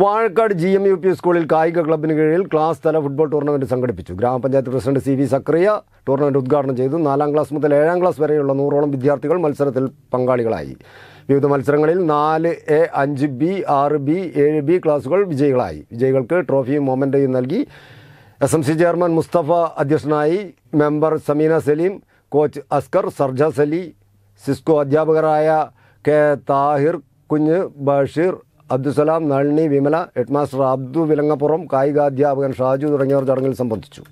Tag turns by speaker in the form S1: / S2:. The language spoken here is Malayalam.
S1: Vazhakkad G M U P സ്കൂളിൽ കായിക ക്ലബിന് കീഴിൽ ക്ലാസ് തല ഫുട്ബോൾ ടൂർണമെന്റ് സംഘടിപ്പിച്ചു ഗ്രാമപഞ്ചായത്ത് president C V Zakariya tournament ഉദ്ഘാടനം ചെയ്തു നാലാം ക്ലാസ് മുതൽ ഏഴാം ക്ലാസ് വരെയുള്ള നൂറോളം വിദ്യാർത്ഥികൾ മത്സരത്തിൽ പങ്കാളികളായി വിവിധ മത്സരങ്ങളിൽ നാല് എ അഞ്ച് ബി ആറ് ബി ഏഴ് ബി ക്ലാസുകൾ വിജയികളായി വിജയികൾക്ക് ട്രോഫിയും മൊമെൻ്റയും നൽകി S M C chairman Mustafa അധ്യക്ഷനായി member Sameena Saleem coach Askar Sarja Sali Cisco അധ്യാപകരായ കെ താഹിർ കുഞ്ഞ് ബഷീർ അബ്ദുസലാം നളിനി വിമല ഹെഡ്മാസ്റ്റർ അബ്ദു വിലങ്ങപ്പുറം കായികാധ്യാപകൻ ഷാജു തുടങ്ങിയവർ ചടങ്ങിൽ സംബന്ധിച്ചു